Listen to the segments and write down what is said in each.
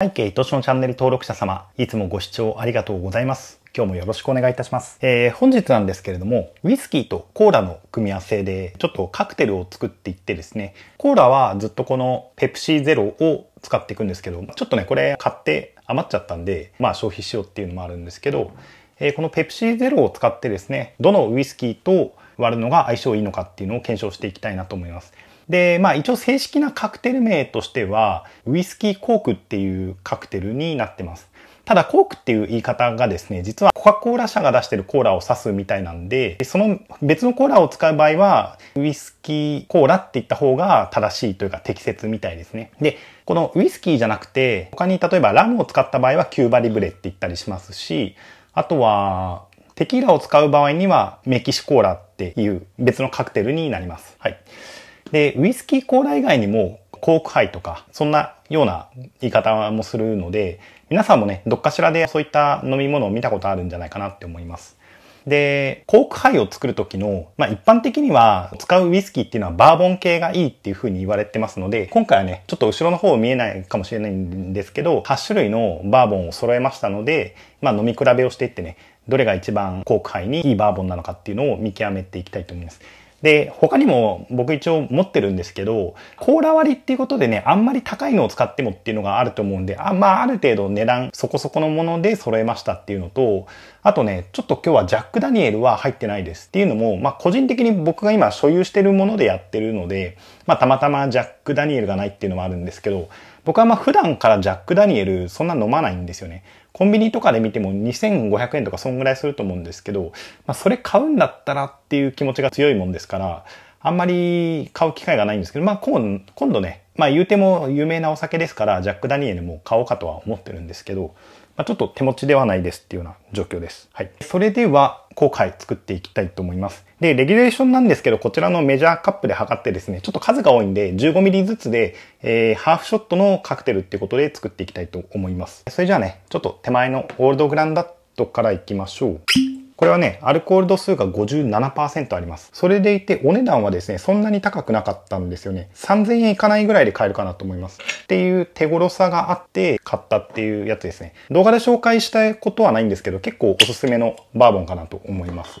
はい、ケイトシのチャンネル登録者様、いつもご視聴ありがとうございます。今日もよろしくお願いいたします。えー、本日なんですけれども、ウイスキーとコーラの組み合わせで、ちょっとカクテルを作っていってですね、コーラはずっとこのペプシーゼロを使っていくんですけど、ちょっとね、これ買って余っちゃったんで、まあ消費しようっていうのもあるんですけど、えー、このペプシーゼロを使ってですね、どのウイスキーと割るのが相性いいのかっていうのを検証していきたいなと思います。で、まあ一応正式なカクテル名としては、ウイスキーコークっていうカクテルになってます。ただコークっていう言い方がですね、実はコカ・コーラ社が出してるコーラを指すみたいなんで、その別のコーラを使う場合は、ウイスキーコーラって言った方が正しいというか適切みたいですね。で、このウイスキーじゃなくて、他に例えばラムを使った場合はキューバリブレって言ったりしますし、あとは、テキーラを使う場合にはメキシコーラっていう別のカクテルになります。はい。で、ウイスキーコーラ以外にも、コークハイとか、そんなような言い方もするので、皆さんもね、どっかしらでそういった飲み物を見たことあるんじゃないかなって思います。で、コークハイを作る時の、まあ、一般的には使うウイスキーっていうのはバーボン系がいいっていう風に言われてますので、今回はね、ちょっと後ろの方見えないかもしれないんですけど、8種類のバーボンを揃えましたので、まあ、飲み比べをしていってね、どれが一番コークハイにいいバーボンなのかっていうのを見極めていきたいと思います。で、他にも僕一応持ってるんですけど、コーラ割りっていうことでね、あんまり高いのを使ってもっていうのがあると思うんで、あ、まあある程度値段そこそこのもので揃えましたっていうのと、あとね、ちょっと今日はジャック・ダニエルは入ってないです。っていうのも、まあ個人的に僕が今所有してるものでやってるので、まあたまたまジャック・ダニエルがないっていうのもあるんですけど、僕はまあ普段からジャック・ダニエルそんな飲まないんですよね。コンビニとかで見ても2500円とかそんぐらいすると思うんですけど、まあ、それ買うんだったらっていう気持ちが強いもんですから、あんまり買う機会がないんですけど、まあ今今度ね、まあ言うても有名なお酒ですから、ジャック・ダニエルも買おうかとは思ってるんですけど、まあ、ちょっと手持ちではないですっていうような状況です。はい。それでは、後回作っていきたいと思います。で、レギュレーションなんですけど、こちらのメジャーカップで測ってですね、ちょっと数が多いんで、15ミリずつで、えー、ハーフショットのカクテルっていうことで作っていきたいと思います。それじゃあね、ちょっと手前のオールドグランダットからいきましょう。これはね、アルコール度数が57%あります。それでいて、お値段はですね、そんなに高くなかったんですよね。3000円いかないぐらいで買えるかなと思います。っていう手頃さがあって買ったっていうやつですね。動画で紹介したいことはないんですけど、結構おすすめのバーボンかなと思います。ち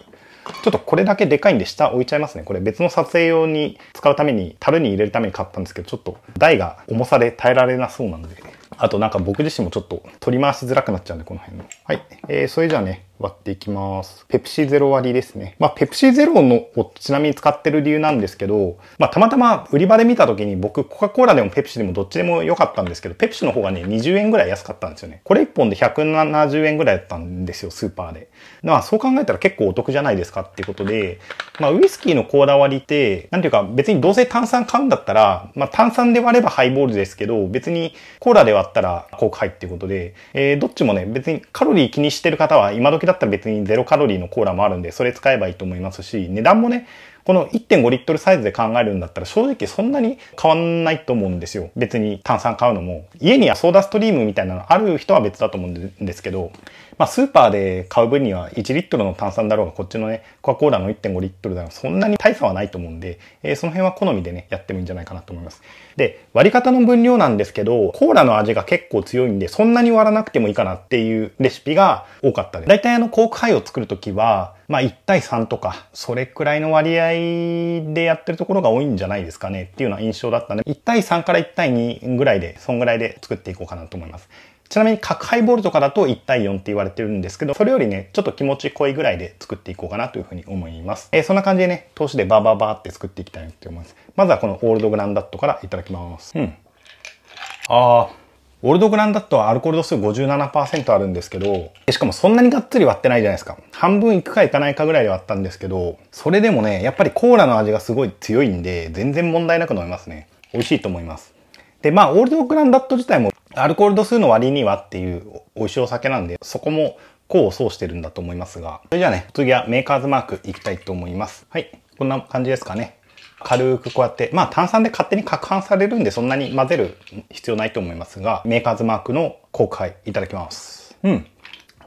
ょっとこれだけでかいんで下置いちゃいますね。これ別の撮影用に使うために、樽に入れるために買ったんですけど、ちょっと台が重さで耐えられなそうなので。あとなんか僕自身もちょっと取り回しづらくなっちゃうんで、この辺の。はい。えー、それじゃあね、割っていきます。ペプシゼロ割ですね。まあ、ペプシゼロのをちなみに使ってる理由なんですけど、まあ、たまたま売り場で見た時に僕、コカ・コーラでもペプシでもどっちでも良かったんですけど、ペプシの方がね、20円ぐらい安かったんですよね。これ1本で170円ぐらいだったんですよ、スーパーで。まあ、そう考えたら結構お得じゃないですかっていうことで、まあ、ウイスキーのコーラ割りって、なんていうか、別にどうせ炭酸買うんだったら、まあ、炭酸で割ればハイボールですけど、別にコーラで割ったらコークハイっていうことで、えー、どっちもね、別にカロリーリー気にしてる方は今時だったら別にゼロカロリーのコーラもあるんでそれ使えばいいと思いますし値段もねこの1.5リットルサイズで考えるんだったら正直そんなに変わんないと思うんですよ別に炭酸買うのも家にはソーダストリームみたいなのある人は別だと思うんですけどまあ、スーパーで買う分には1リットルの炭酸だろうが、こっちのね、コアコーラの1.5リットルだろうが、そんなに大差はないと思うんで、えー、その辺は好みでね、やってもいいんじゃないかなと思います。で、割り方の分量なんですけど、コーラの味が結構強いんで、そんなに割らなくてもいいかなっていうレシピが多かったです。大体あの、コークハイを作るときは、まあ、1対3とか、それくらいの割合でやってるところが多いんじゃないですかねっていうような印象だったんで、1対3から1対2ぐらいで、そんぐらいで作っていこうかなと思います。ちなみに核ハイボールとかだと1対4って言われてるんですけど、それよりね、ちょっと気持ち濃いぐらいで作っていこうかなというふうに思います。えー、そんな感じでね、投資でバーバーバーって作っていきたいなって思います。まずはこのオールドグランダットからいただきます。うん。あー。オールドグランダットはアルコール度数57%あるんですけど、しかもそんなにがっつり割ってないじゃないですか。半分いくかいかないかぐらいで割ったんですけど、それでもね、やっぱりコーラの味がすごい強いんで、全然問題なく飲めますね。美味しいと思います。で、まあ、オールドグランダット自体もアルコール度数の割にはっていう美味しいお酒なんで、そこも功を奏してるんだと思いますが、それじゃあね、次はメーカーズマークいきたいと思います。はい。こんな感じですかね。軽くこうやって、まあ炭酸で勝手に攪拌されるんでそんなに混ぜる必要ないと思いますが、メーカーズマークの公開いただきます。うん。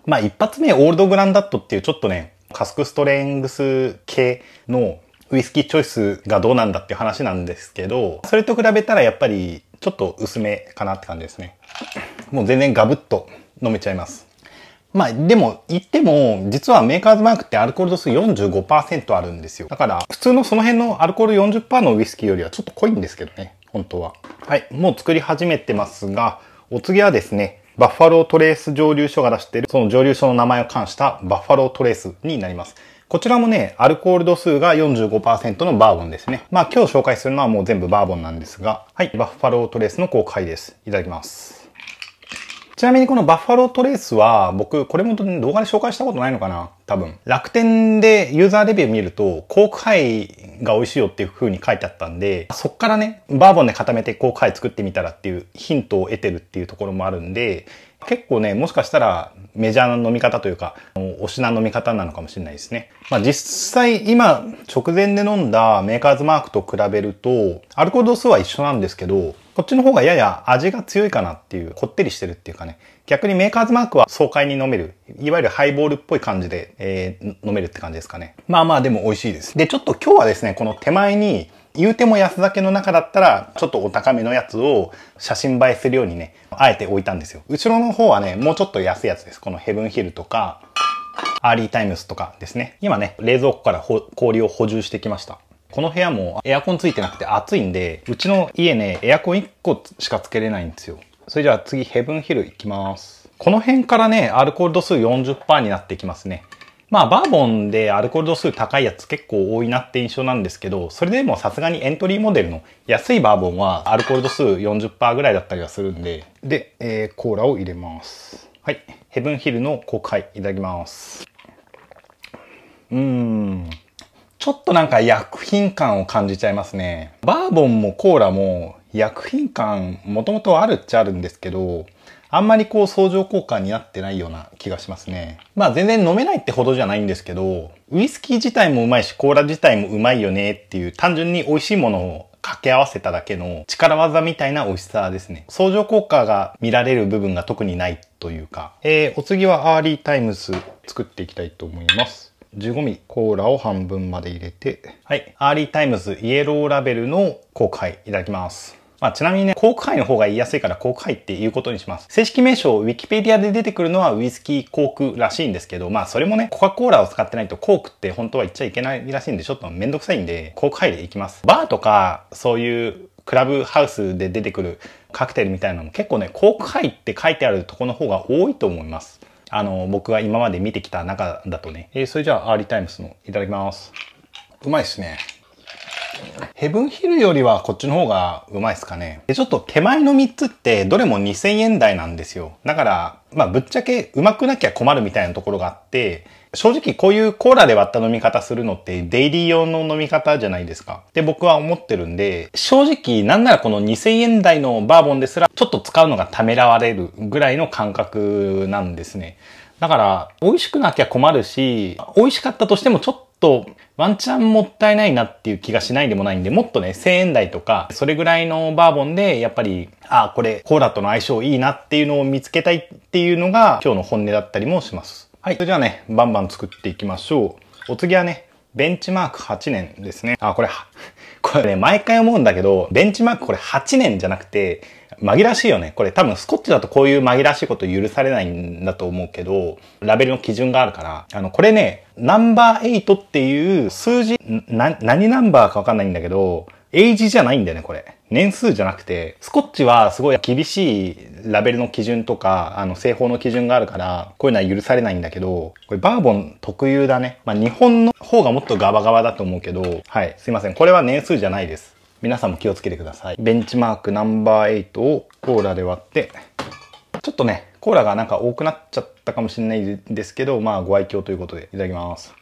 まあ一発目オールドグランダットっていうちょっとね、カスクストレングス系のウイスキーチョイスがどうなんだっていう話なんですけど、それと比べたらやっぱりちょっと薄めかなって感じですね。もう全然ガブッと飲めちゃいます。まあでも言っても実はメーカーズマークってアルコール度数45%あるんですよ。だから普通のその辺のアルコール40%のウイスキーよりはちょっと濃いんですけどね。本当は。はい。もう作り始めてますが、お次はですね、バッファロートレース蒸留所が出しているその蒸留所の名前を冠したバッファロートレースになります。こちらもね、アルコール度数が45%のバーボンですね。まあ今日紹介するのはもう全部バーボンなんですが、はい、バッファロートレースの公開です。いただきます。ちなみにこのバッファロートレースは、僕、これも動画で紹介したことないのかな多分。楽天でユーザーレビュー見ると、コークハイが美味しいよっていう風に書いてあったんで、そっからね、バーボンで固めてコークハイ作ってみたらっていうヒントを得てるっていうところもあるんで、結構ね、もしかしたらメジャーな飲み方というか、お品飲み方なのかもしれないですね。まあ実際今直前で飲んだメーカーズマークと比べると、アルコール度数は一緒なんですけど、こっちの方がやや味が強いかなっていう、こってりしてるっていうかね。逆にメーカーズマークは爽快に飲める。いわゆるハイボールっぽい感じで、えー、飲めるって感じですかね。まあまあでも美味しいです。で、ちょっと今日はですね、この手前に、言うても安酒の中だったら、ちょっとお高めのやつを写真映えするようにね、あえて置いたんですよ。後ろの方はね、もうちょっと安いやつです。このヘブンヒルとか、アーリータイムスとかですね。今ね、冷蔵庫から氷を補充してきました。この部屋もエアコンついてなくて暑いんで、うちの家ね、エアコン1個しかつけれないんですよ。それじゃあ次、ヘブンヒルいきます。この辺からね、アルコール度数40%になってきますね。まあ、バーボンでアルコール度数高いやつ結構多いなって印象なんですけど、それでもさすがにエントリーモデルの安いバーボンはアルコール度数40%ぐらいだったりはするんで、で、えー、コーラを入れます。はい。ヘブンヒルの公開いただきます。うーん。ちょっとなんか薬品感を感じちゃいますね。バーボンもコーラも薬品感もともとあるっちゃあるんですけど、あんまりこう相乗効果になってないような気がしますね。まあ全然飲めないってほどじゃないんですけど、ウイスキー自体もうまいし、コーラ自体もうまいよねっていう単純に美味しいものを掛け合わせただけの力技みたいな美味しさですね。相乗効果が見られる部分が特にないというか。えー、お次はアーリータイムス作っていきたいと思います。15ミリコーラを半分まで入れて、はい。アーリータイムズイエローラベルのコーク杯いただきます。まあ、ちなみにね、コーク杯の方が言いやすいからコーク杯っていうことにします。正式名称、ウィキペディアで出てくるのはウイスキーコークらしいんですけど、まあそれもね、コカ・コーラを使ってないとコークって本当は言っちゃいけないらしいんで、ちょっとめんどくさいんで、コーク杯でいきます。バーとか、そういうクラブハウスで出てくるカクテルみたいなのも結構ね、コーク杯って書いてあるとこの方が多いと思います。あの、僕が今まで見てきた中だとね。えー、それじゃあ、アーリータイムスの、いただきます。うまいっすね。ヘブンヒルよりはこっちの方がうまいっすかね。で、ちょっと手前の3つってどれも2000円台なんですよ。だから、まあぶっちゃけうまくなきゃ困るみたいなところがあって、正直こういうコーラで割った飲み方するのってデイリー用の飲み方じゃないですか。って僕は思ってるんで、正直なんならこの2000円台のバーボンですらちょっと使うのがためらわれるぐらいの感覚なんですね。だから美味しくなきゃ困るし、美味しかったとしてもちょっととワンチャンもったいないなっていう気がしないでもないんで、もっとね、1000円台とか、それぐらいのバーボンで、やっぱり、あ、これコーラとの相性いいなっていうのを見つけたいっていうのが今日の本音だったりもします。はい。それではね、バンバン作っていきましょう。お次はね、ベンチマーク8年ですね。あ、これ、これね、毎回思うんだけど、ベンチマークこれ8年じゃなくて、紛らしいよね。これ多分スコッチだとこういう紛らしいこと許されないんだと思うけど、ラベルの基準があるから、あの、これね、ナンバー8っていう数字、な、何ナンバーかわかんないんだけど、エイジじゃないんだよね、これ。年数じゃなくて、スコッチはすごい厳しいラベルの基準とか、あの、製法の基準があるから、こういうのは許されないんだけど、これバーボン特有だね。まあ、日本の方がもっとガバガバだと思うけど、はい、すいません。これは年数じゃないです。皆さんも気をつけてください。ベンチマークナンバー8をコーラで割って、ちょっとね、コーラがなんか多くなっちゃったかもしれないですけど、まあ、ご愛嬌ということで、いただきます。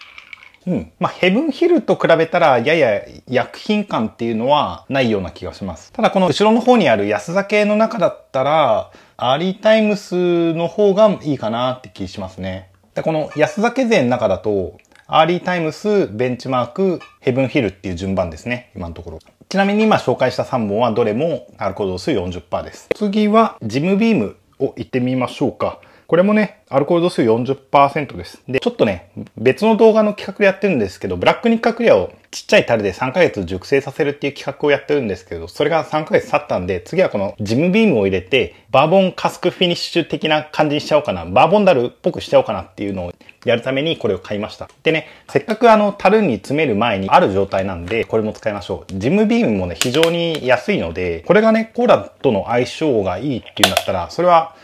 うん。まあ、ヘブンヒルと比べたら、やや薬品感っていうのはないような気がします。ただ、この後ろの方にある安酒の中だったら、アーリータイムスの方がいいかなって気しますね。でこの安酒税の中だと、アーリータイムス、ベンチマーク、ヘブンヒルっていう順番ですね。今のところ。ちなみに今紹介した3本はどれもアルコール度数40%です。次はジムビームを行ってみましょうか。これもね、アルコール度数40%です。で、ちょっとね、別の動画の企画でやってるんですけど、ブラックニッカクリアをちっちゃい樽で3ヶ月熟成させるっていう企画をやってるんですけど、それが3ヶ月経ったんで、次はこのジムビームを入れて、バーボンカスクフィニッシュ的な感じにしちゃおうかな、バーボンダルっぽくしちゃおうかなっていうのをやるためにこれを買いました。でね、せっかくあの樽に詰める前にある状態なんで、これも使いましょう。ジムビームもね、非常に安いので、これがね、コーラとの相性がいいっていうんだったら、それは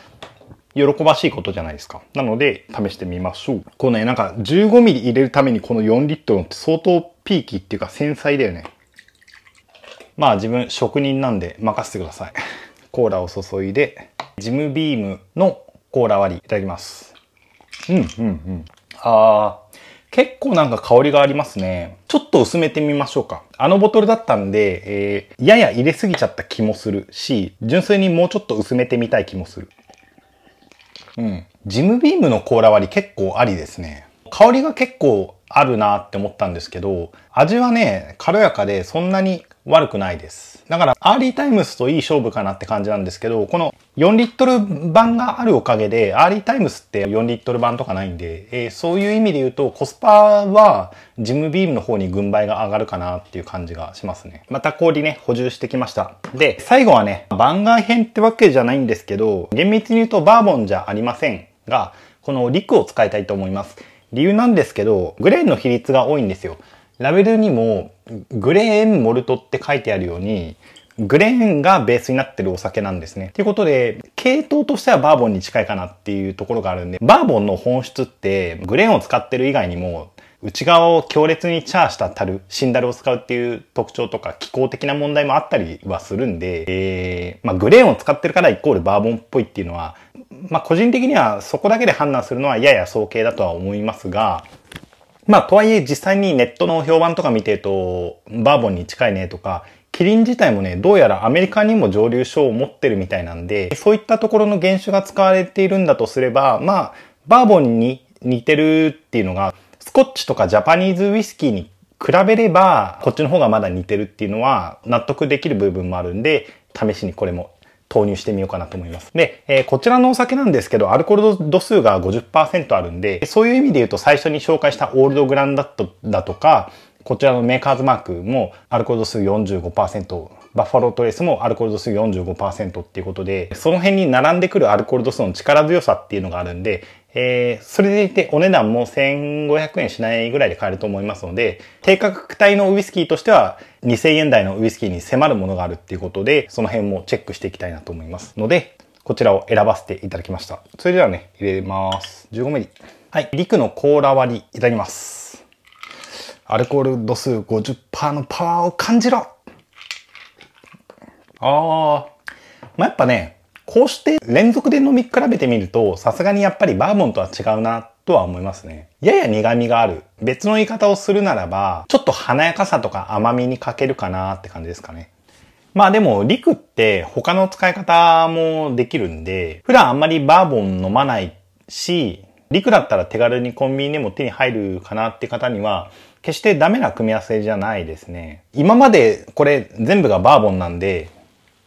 喜ばしいことじゃないですか。なので、試してみましょう。このね、なんか15ミリ入れるためにこの4リットルって相当ピーキーっていうか繊細だよね。まあ自分職人なんで任せてください。コーラを注いで、ジムビームのコーラ割りいただきます。うん、うん、うん。あー、結構なんか香りがありますね。ちょっと薄めてみましょうか。あのボトルだったんで、えー、やや入れすぎちゃった気もするし、純粋にもうちょっと薄めてみたい気もする。うん。ジムビームのーラ割り結構ありですね。香りが結構あるなって思ったんですけど、味はね、軽やかでそんなに悪くないです。だから、アーリータイムスといい勝負かなって感じなんですけど、この4リットル版があるおかげで、アーリータイムスって4リットル版とかないんで、えー、そういう意味で言うとコスパはジムビームの方に軍配が上がるかなっていう感じがしますね。また氷ね、補充してきました。で、最後はね、番外編ってわけじゃないんですけど、厳密に言うとバーボンじゃありませんが、このリクを使いたいと思います。理由なんですけど、グレーンの比率が多いんですよ。ラベルにもグレーンモルトって書いてあるように、グレーンがベースになってるお酒なんですね。ということで、系統としてはバーボンに近いかなっていうところがあるんで、バーボンの本質ってグレーンを使ってる以外にも内側を強烈にチャーした樽、シンダルを使うっていう特徴とか気候的な問題もあったりはするんで、えー、まあ、グレーンを使ってるからイコールバーボンっぽいっていうのは、まあ、個人的にはそこだけで判断するのはやや早計だとは思いますが、まあ、とはいえ実際にネットの評判とか見てると、バーボンに近いねとか、キリン自体もね、どうやらアメリカにも蒸留所を持ってるみたいなんで、そういったところの原種が使われているんだとすれば、まあ、バーボンに似てるっていうのが、スコッチとかジャパニーズウイスキーに比べれば、こっちの方がまだ似てるっていうのは納得できる部分もあるんで、試しにこれも投入してみようかなと思います。で、えー、こちらのお酒なんですけど、アルコール度数が50%あるんで、そういう意味で言うと最初に紹介したオールドグランダットだとか、こちらのメーカーズマークもアルコール度数45%、バッファロートレースもアルコール度数45%っていうことで、その辺に並んでくるアルコール度数の力強さっていうのがあるんで、えー、それでいてお値段も1500円しないぐらいで買えると思いますので、低価格帯のウイスキーとしては2000円台のウイスキーに迫るものがあるっていうことで、その辺もチェックしていきたいなと思いますので、こちらを選ばせていただきました。それではね、入れます。15ミリ。はい、陸のコーラ割りいただきます。アルコール度数50%のパワーを感じろああ。まあ、やっぱね、こうして連続で飲み比べてみると、さすがにやっぱりバーボンとは違うなとは思いますね。やや苦味がある。別の言い方をするならば、ちょっと華やかさとか甘みに欠けるかなって感じですかね。まあでも、リクって他の使い方もできるんで、普段あんまりバーボン飲まないし、リクだったら手軽にコンビニでも手に入るかなって方には、決してダメな組み合わせじゃないですね。今までこれ全部がバーボンなんで、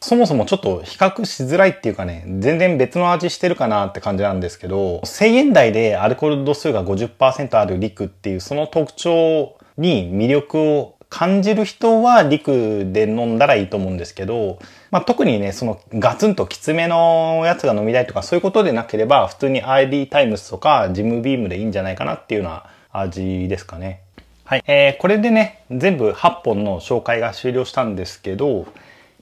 そもそもちょっと比較しづらいっていうかね、全然別の味してるかなって感じなんですけど、1000円台でアルコール度数が50%あるリクっていうその特徴に魅力を感じる人はリクで飲んだらいいと思うんですけど、まあ、特にね、そのガツンときつめのやつが飲みたいとかそういうことでなければ、普通に ID タイムスとかジムビームでいいんじゃないかなっていうような味ですかね。はい。えー、これでね、全部8本の紹介が終了したんですけど、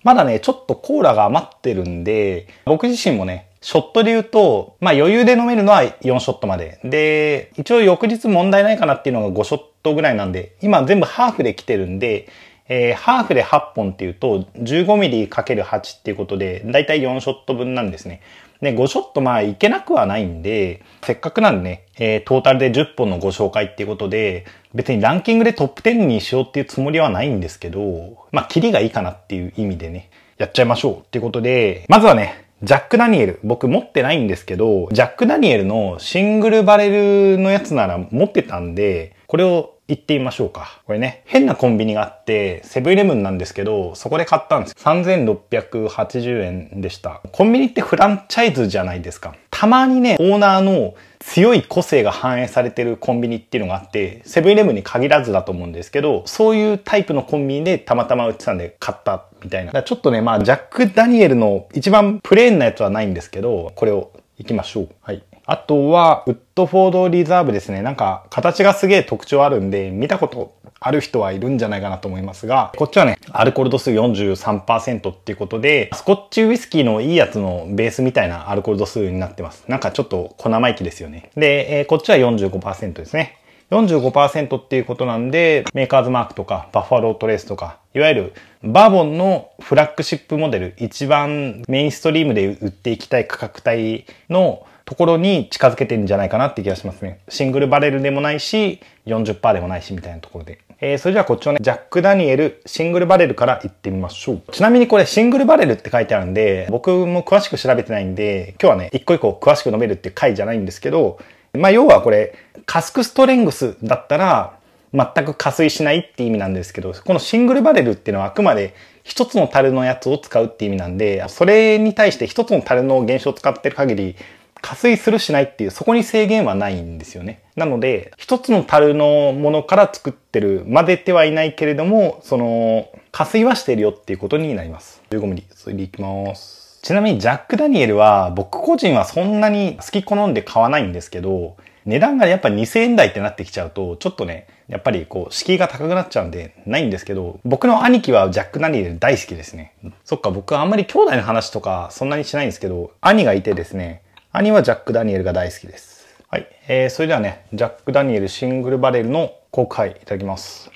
まだね、ちょっとコーラが余ってるんで、僕自身もね、ショットで言うと、まあ余裕で飲めるのは4ショットまで。で、一応翌日問題ないかなっていうのが5ショットぐらいなんで、今全部ハーフで来てるんで、えー、ハーフで8本っていうと 15mm×8 っていうことで、だいたい4ショット分なんですね。で、5ショットまあいけなくはないんで、せっかくなんでね、えー、トータルで10本のご紹介っていうことで、別にランキングでトップ10にしようっていうつもりはないんですけど、まあ、キリがいいかなっていう意味でね、やっちゃいましょうっていうことで、まずはね、ジャック・ダニエル、僕持ってないんですけど、ジャック・ダニエルのシングルバレルのやつなら持ってたんで、これを言ってみましょうか。これね、変なコンビニがあって、セブンイレブンなんですけど、そこで買ったんですよ。3680円でした。コンビニってフランチャイズじゃないですか。たまにね、オーナーの強い個性が反映されてるコンビニっていうのがあって、セブンイレブンに限らずだと思うんですけど、そういうタイプのコンビニでたまたま売ってたんで買ったみたいな。ちょっとね、まあ、ジャック・ダニエルの一番プレーンなやつはないんですけど、これを行きましょう。はい。あとは、ウッドフォードリザーブですね。なんか、形がすげえ特徴あるんで、見たことある人はいるんじゃないかなと思いますが、こっちはね、アルコール度数43%っていうことで、スコッチウイスキーのいいやつのベースみたいなアルコール度数になってます。なんかちょっと小生意気ですよね。で、えー、こっちは45%ですね。45%っていうことなんで、メーカーズマークとか、バッファロートレースとか、いわゆるバーボンのフラッグシップモデル、一番メインストリームで売っていきたい価格帯のところに近づけてるんじゃないかなって気がしますね。シングルバレルでもないし、40%でもないし、みたいなところで。えー、それではこっちのね、ジャック・ダニエル、シングルバレルから行ってみましょう。ちなみにこれ、シングルバレルって書いてあるんで、僕も詳しく調べてないんで、今日はね、一個一個詳しく述べるって回じゃないんですけど、まあ、要はこれ、カスクストレングスだったら、全く加水しないって意味なんですけど、このシングルバレルっていうのはあくまで一つの樽のやつを使うって意味なんで、それに対して一つの樽の現象を使ってる限り、加水するしないっていう、そこに制限はないんですよね。なので、一つの樽のものから作ってる、混ぜてはいないけれども、その、加水はしてるよっていうことになります。15ミリ、それでいきます。ちなみにジャック・ダニエルは僕個人はそんなに好き好んで買わないんですけど、値段がやっぱ2000円台ってなってきちゃうと、ちょっとね、やっぱりこう、敷居が高くなっちゃうんで、ないんですけど、僕の兄貴はジャック・ダニエル大好きですね。そっか、僕はあんまり兄弟の話とかそんなにしないんですけど、兄がいてですね、兄はジャック・ダニエルが大好きです。はい。えー、それではね、ジャック・ダニエルシングルバレルの公開いただきます。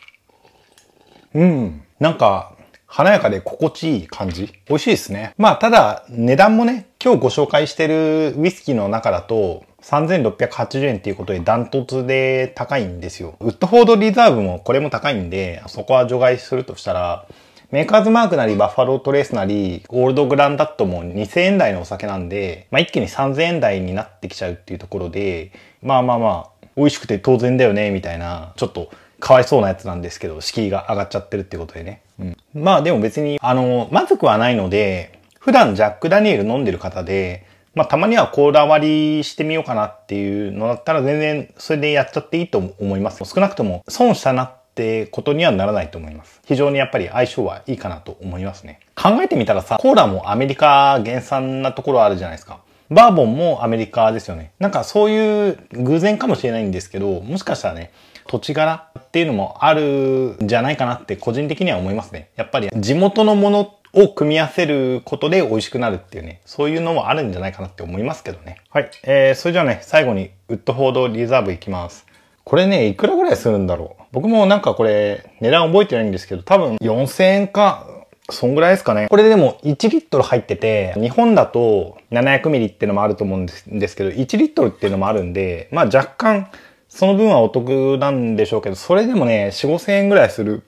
うん。なんか、華やかで心地いい感じ。美味しいですね。まあ、ただ、値段もね、今日ご紹介してるウイスキーの中だと、3680円っていうことでダントツで高いんですよ。ウッドフォードリザーブもこれも高いんで、そこは除外するとしたら、メーカーズマークなりバッファロートレースなり、オールドグランダットも2000円台のお酒なんで、まあ一気に3000円台になってきちゃうっていうところで、まあまあまあ、美味しくて当然だよね、みたいな、ちょっとかわいそうなやつなんですけど、敷居が上がっちゃってるってことでね。うん。まあでも別に、あの、まずくはないので、普段ジャック・ダニエル飲んでる方で、まあたまにはこだわりしてみようかなっていうのだったら全然それでやっちゃっていいと思います。少なくとも損したなっってことにはならないと思います。非常にやっぱり相性はいいかなと思いますね。考えてみたらさ、コーラもアメリカ原産なところあるじゃないですか。バーボンもアメリカですよね。なんかそういう偶然かもしれないんですけど、もしかしたらね、土地柄っていうのもあるんじゃないかなって個人的には思いますね。やっぱり地元のものを組み合わせることで美味しくなるっていうね、そういうのもあるんじゃないかなって思いますけどね。はい。えー、それじゃあね、最後にウッドフォードリザーブいきます。これね、いくらぐらいするんだろう。僕もなんかこれ、値段覚えてないんですけど、多分4000円か、そんぐらいですかね。これでも1リットル入ってて、日本だと700ミリってのもあると思うんですけど、1リットルっていうのもあるんで、まあ若干、その分はお得なんでしょうけど、それでもね、4、5000円ぐらいする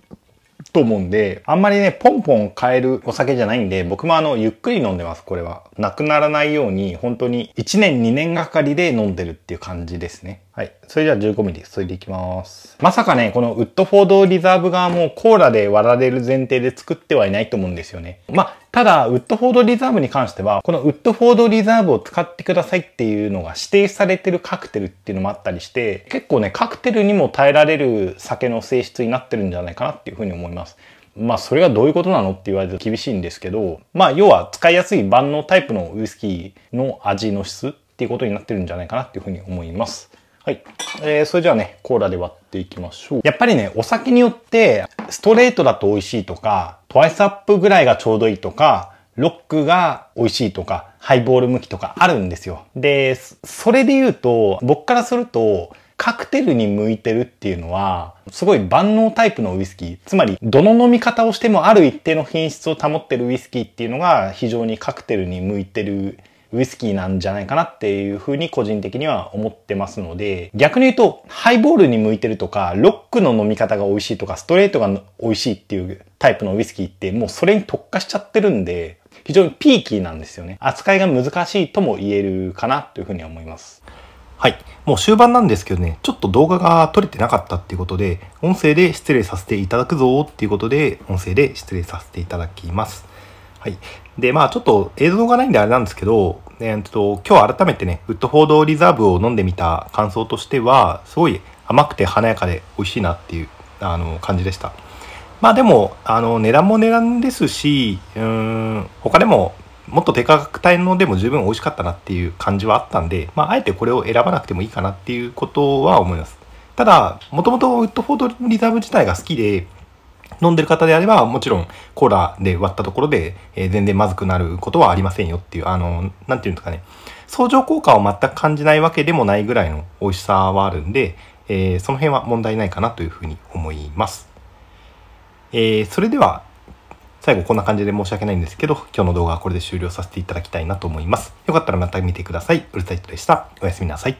と思うんで、あんまりね、ポンポン買えるお酒じゃないんで、僕もあの、ゆっくり飲んでます、これは。なくならないように、本当に1年2年がかりで飲んでるっていう感じですね。はい。それでは 15mm 注いでいきます。まさかね、このウッドフォードリザーブ側もコーラで割られる前提で作ってはいないと思うんですよね。まあ、ただ、ウッドフォードリザーブに関しては、このウッドフォードリザーブを使ってくださいっていうのが指定されてるカクテルっていうのもあったりして、結構ね、カクテルにも耐えられる酒の性質になってるんじゃないかなっていうふうに思います。まあそれがどういうことなのって言われると厳しいんですけど、まあ要は使いやすい万能タイプのウイスキーの味の質っていうことになってるんじゃないかなっていうふうに思います。はい。えー、それじゃあね、コーラで割っていきましょう。やっぱりね、お酒によって、ストレートだと美味しいとか、トワイスアップぐらいがちょうどいいとか、ロックが美味しいとか、ハイボール向きとかあるんですよ。で、それで言うと、僕からすると、カクテルに向いてるっていうのは、すごい万能タイプのウイスキー。つまり、どの飲み方をしてもある一定の品質を保ってるウイスキーっていうのが非常にカクテルに向いてるウイスキーなんじゃないかなっていうふうに個人的には思ってますので、逆に言うと、ハイボールに向いてるとか、ロックの飲み方が美味しいとか、ストレートが美味しいっていうタイプのウイスキーって、もうそれに特化しちゃってるんで、非常にピーキーなんですよね。扱いが難しいとも言えるかなというふうには思います。はい。もう終盤なんですけどね、ちょっと動画が撮れてなかったっていうことで、音声で失礼させていただくぞっていうことで、音声で失礼させていただきます。はい。で、まあちょっと映像がないんであれなんですけど、えー、っと今日改めてね、ウッドフォードリザーブを飲んでみた感想としては、すごい甘くて華やかで美味しいなっていうあの感じでした。まあでも、あの値段も値段ですし、うん、他でももっと低価格帯のでも十分美味しかったなっていう感じはあったんで、まあ、あえてこれを選ばなくてもいいかなっていうことは思います。ただ、もともとウッドフォードリザーブ自体が好きで、飲んでる方であれば、もちろんコーラで割ったところで、えー、全然まずくなることはありませんよっていう、あの、なんていうんですかね、相乗効果を全く感じないわけでもないぐらいの美味しさはあるんで、えー、その辺は問題ないかなというふうに思います。えー、それでは、最後こんな感じで申し訳ないんですけど、今日の動画はこれで終了させていただきたいなと思います。よかったらまた見てください。うるさい人でした。おやすみなさい。